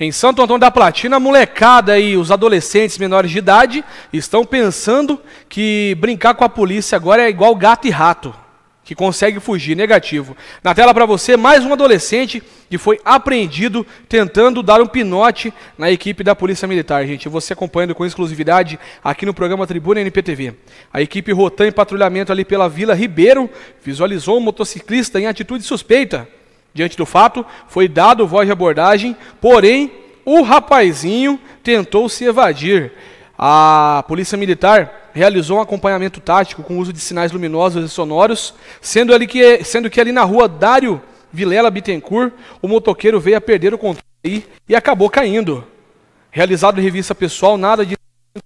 Em Santo Antônio da Platina, a molecada e os adolescentes menores de idade estão pensando que brincar com a polícia agora é igual gato e rato, que consegue fugir, negativo. Na tela para você, mais um adolescente que foi apreendido tentando dar um pinote na equipe da Polícia Militar, gente. Você acompanhando com exclusividade aqui no programa Tribuna NPTV. A equipe Rotan em patrulhamento ali pela Vila Ribeiro visualizou um motociclista em atitude suspeita Diante do fato, foi dado voz de abordagem, porém o rapazinho tentou se evadir. A polícia militar realizou um acompanhamento tático com uso de sinais luminosos e sonoros, sendo, ali que, sendo que ali na rua Dário Vilela Bittencourt, o motoqueiro veio a perder o controle e acabou caindo. Realizado em revista pessoal, nada de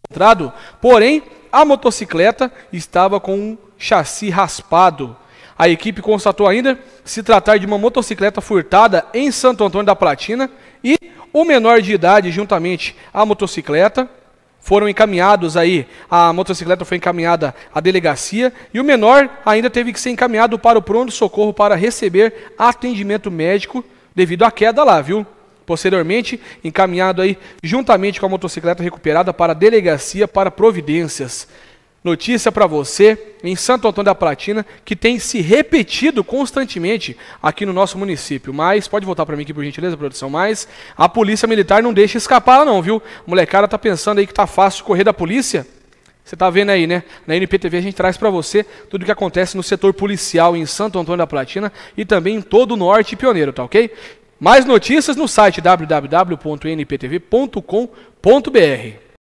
encontrado, porém a motocicleta estava com um chassi raspado. A equipe constatou ainda se tratar de uma motocicleta furtada em Santo Antônio da Platina e o menor de idade, juntamente à motocicleta, foram encaminhados aí, a motocicleta foi encaminhada à delegacia e o menor ainda teve que ser encaminhado para o pronto-socorro para receber atendimento médico devido à queda lá, viu? Posteriormente, encaminhado aí juntamente com a motocicleta recuperada para a delegacia para providências. Notícia para você em Santo Antônio da Platina que tem se repetido constantemente aqui no nosso município. Mas, pode voltar para mim aqui por gentileza, produção, mas a polícia militar não deixa escapar não, viu? molecada tá pensando aí que tá fácil correr da polícia? Você está vendo aí, né? Na NPTV a gente traz para você tudo o que acontece no setor policial em Santo Antônio da Platina e também em todo o Norte Pioneiro, tá ok? Mais notícias no site www.nptv.com.br.